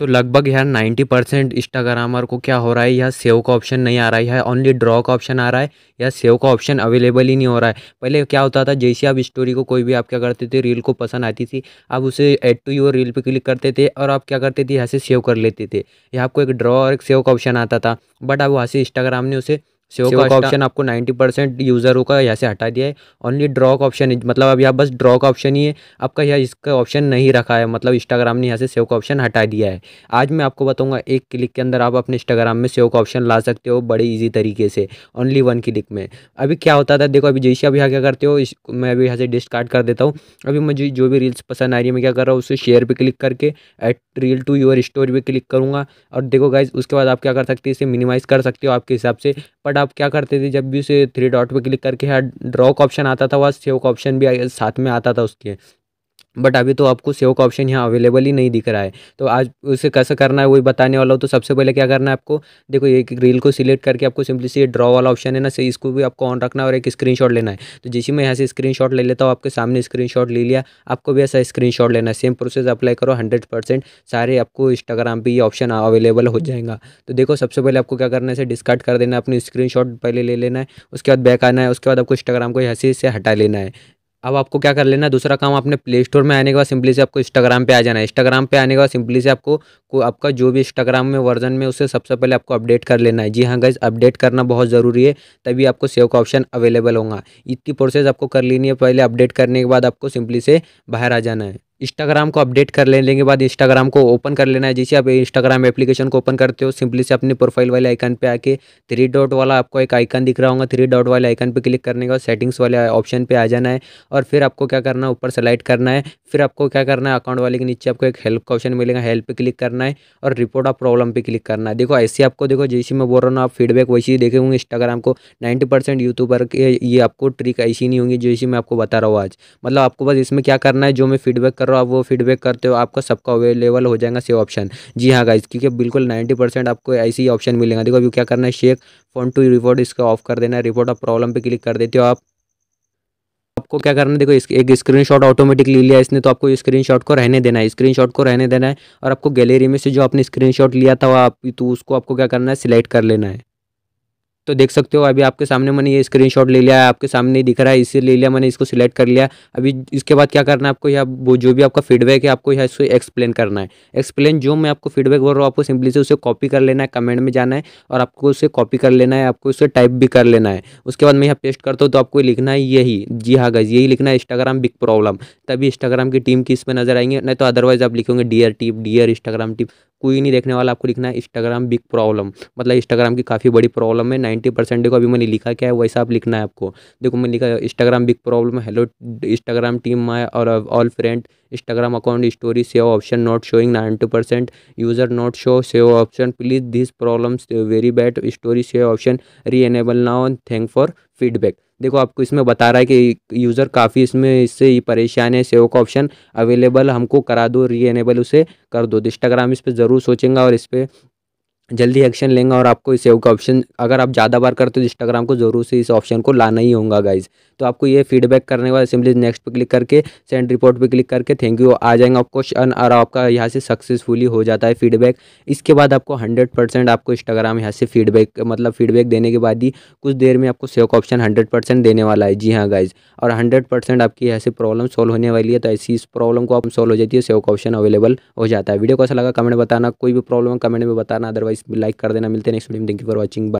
तो लगभग यहाँ नाइन्टी परसेंट इंस्टाग्रामर को क्या हो रहा है यह सेव का ऑप्शन नहीं आ रहा है यहाँ ओनली ड्रॉ का ऑप्शन आ रहा है या सेव का ऑप्शन अवेलेबल ही नहीं हो रहा है पहले क्या होता था जैसे आप स्टोरी को कोई भी आप क्या करते थे रील को पसंद आती थी आप उसे एड टू यूर रील पर क्लिक करते थे और आप क्या करते थे यहाँ से सेव कर लेते थे यहाँ आपको एक ड्रॉ और एक सेव का ऑप्शन आता था बट अब वहाँ से इंस्टाग्राम ने उसे सेव का ऑप्शन आपको 90 परसेंट यूज़रों का यहाँ से हटा दिया है ओनली ड्रॉ का ऑप्शन मतलब अब यहाँ बस ड्रॉ का ऑप्शन ही है आपका यहाँ इसका ऑप्शन नहीं रखा है मतलब इंस्टाग्राम ने यहाँ से सेव का ऑप्शन हटा दिया है आज मैं आपको बताऊँगा एक क्लिक के अंदर आप अपने इंस्टाग्राम में सेव का ऑप्शन ला सकते हो बड़े ईजी तरीके से ओनली वन क्लिक में अभी क्या होता था देखो अभी जैसे अभी यहाँ क्या करते हो मैं अभी यहाँ से डिस्कार्ड कर देता हूँ अभी मुझे जो भी रील्स पसंद आ रही है मैं क्या कर रहा हूँ उसे शेयर पर क्लिक करके add reel to your story पर क्लिक करूँगा और देखो गाइज उसके बाद आप क्या कर सकते हो इसे मिनिमाइज़ कर सकते हो आपके हिसाब से बट आप क्या करते थे जब भी उसे थ्री डॉट पे क्लिक करके ड्रॉ हाँ, का ऑप्शन आता था वह सेव का ऑप्शन भी साथ में आता था उसके बट अभी तो आपको सेव e का ऑप्शन यहाँ अवेलेबल ही नहीं दिख रहा है तो आज उसे कैसे करना है वही बताने वाला हो तो सबसे पहले क्या करना है आपको देखो एक रील को सिलेक्ट करके आपको सिंपली से ड्रॉ वाला ऑप्शन है ना से इसको भी आपको ऑन रखना और एक स्क्रीनशॉट लेना है तो जैसे मैं यहाँ से स्क्रीन ले लेता हूँ आपके सामने स्क्रीन ले लिया आपको भी ऐसा स्क्रीन लेना है सेम प्रोसेस अप्लाई करो हंड्रेड परसेंट सारे आपको इंस्टाग्राम पर ये ऑप्शन अवेलेबल हो जाएगा तो देखो सबसे पहले आपको क्या करना है डिस्कार्ड कर देना है अपनी स्क्रीन पहले ले लेना है उसके बाद बैक आना है उसके बाद आपको इंस्टाग्राम को यहाँ से हटा लेना है अब आपको क्या कर लेना है दूसरा काम आपने प्ले स्टोर में आने के बाद सिंपली से आपको इंस्टाग्राम पे आ जाना है इंस्टाग्राम पे आने के बाद सिंपली से आपको को आपका जो भी इंस्टाग्राम में वर्जन में उसे सबसे पहले आपको अपडेट कर लेना है जी हाँ गाइज अपडेट करना बहुत ज़रूरी है तभी आपको सेव का ऑप्शन अवेलेबल होगा इतनी प्रोसेस आपको कर लेनी है पहले अपडेट करने के बाद आपको सिंपली से बाहर आ जाना है इंस्टाग्राम को अपडेट कर लेने के बाद इंस्टाग्राम को ओपन कर लेना है जैसे आप इंस्टाग्राम एप्लीकेशन को ओपन करते हो सिंपली से अपने प्रोफाइल वाले आइकन पे आके थ्री डॉट वाला आपको एक आइकन दिख रहा होगा थ्री डॉट वाले आइकन पे क्लिक करने का सेटिंग्स वाले ऑप्शन पे आ जाना है और फिर आपको क्या करना है ऊपर सेलेक्ट करना है फिर आपको क्या करना है अकाउंट वाले के नीचे आपको एक हेल्प का ऑप्शन मिलेगा हेल्प पर क्लिक करना है और रिपोर्ट ऑफ प्रॉब्लम पर क्लिक करना है देखो ऐसे आपको देखो जैसे मैं बोल रहा हूँ आप फीडबैक वैसे ही देखे होंगे इंस्टाग्राम को नाइन्टी परसेंट यूट्यूबर के ये आपको ट्रिक ऐसी नहीं होंगी जैसी मैं आपको बता रहा हूँ आज मतलब आपको बस इसमें क्या करना है जो मैं फीडबैक कर रहे हो आप वो फीडबैक करते हो आपका सबका अवेलेबल हो जाएगा सेव ऑप्शन जी हाँ गाइज क्योंकि बिल्कुल नाइन्टी परसेंट आपको ऐसी ही ऑप्शन मिलेगा देखो अभी क्या करना है शेक फोन टू रिपोर्ट इसका ऑफ कर देना रिपोर्ट ऑफ प्रॉब्लम पर क्लिक कर देते हो आप आपको क्या करना है देखो इस, एक स्क्रीनशॉट ऑटोमेटिक ले लिया इसने तो आपको स्क्रीनशॉट को रहने देना है स्क्रीनशॉट को रहने देना है और आपको गैलरी में से जो आपने स्क्रीनशॉट लिया था वो आप तो उसको आपको क्या करना है सिलेक्ट कर लेना है तो देख सकते हो अभी आपके सामने मैंने ये स्क्रीन ले लिया है आपके सामने दिख रहा है इसे ले लिया मैंने इसको सिलेक्ट कर लिया अभी इसके बाद क्या करना है आपको यहाँ वो जो भी आपका फीडबैक है आपको यहाँ इसको एक्सप्लेन करना है एक्सप्लेन जो मैं आपको फीडबैक बोल रहा हूँ आपको सिंपली से उसे कॉपी कर लेना है कमेंट में जाना है और आपको उसे कॉपी कर लेना है आपको उसे टाइप भी कर लेना है उसके बाद मैं यहाँ पेस्ट करता हूँ तो आपको लिखना है यही जी हाँ गज यही लिखना है इंस्टाग्राम बिग प्रॉब्लम तभी इंस्टाग्राम की टीम किस पर नजर आएंगे नहीं तो अदरवाइज आप लिखोगे dear team dear Instagram team कोई नहीं देखने वाला आपको लिखना है इंस्टाग्राम बिग प्रॉब्लम मतलब इंस्टाग्राम की काफ़ी बड़ी प्रॉब्लम है नाइन्टी परसेंट देखो अभी मैंने लिखा क्या है वैसा आप लिखना है आपको देखो मैंने लिखा Instagram big problem hello Instagram team my और all friend Instagram account story save option not showing ninety percent user not show save option please this problems very bad story save option reenable now thank for feedback देखो आपको इसमें बता रहा है कि user काफ़ी इसमें इससे ही परेशान है सेव का ऑप्शन अवेलेबल हमको करा दो री एनेबल उसे कर दो इंस्टाग्राम तो इस पर ज़रूर सोचेंगे और इस पर जल्दी एक्शन लेंगे और आपको इस सेव का ऑप्शन अगर आप ज़्यादा बार करते हो इंस्टाग्राम तो को ज़रूर से इस ऑप्शन को लाना ही होगा गाइज तो आपको ये फीडबैक करने के बाद सिंपली नेक्स्ट पे क्लिक करके सेंड रिपोर्ट पे क्लिक करके थैंक यू आ जाएंगे आप क्वेश्चन और आपका यहाँ से सक्सेसफुली हो जाता है फीडबैक इसके बाद आपको हंड्रेड परसेंट आपको इंस्टाग्राम यहाँ से फीडबैक मतलब फीडबैक देने के बाद ही कुछ देर में आपको सेव का ऑप्शन हंड्रेड देने वाला है जी हाँ गाइज और हंड्रेड परसेंट आपकी यहाँ से प्रॉब्लम सॉल्व होने वाली है तो ऐसी इस प्रॉब्लम को आप सॉल्व हो जाती है सेव का ऑप्शन अवेलेबल हो जाता है वीडियो कैसा अच्छा लगा कमेंट बताना कोई भी प्रॉब्लम कमेंट में बताना अदरवाइज लाइक कर देना मिलते हैं नेक्स्ट वीडियो में थैंक यू फॉर वॉचिंग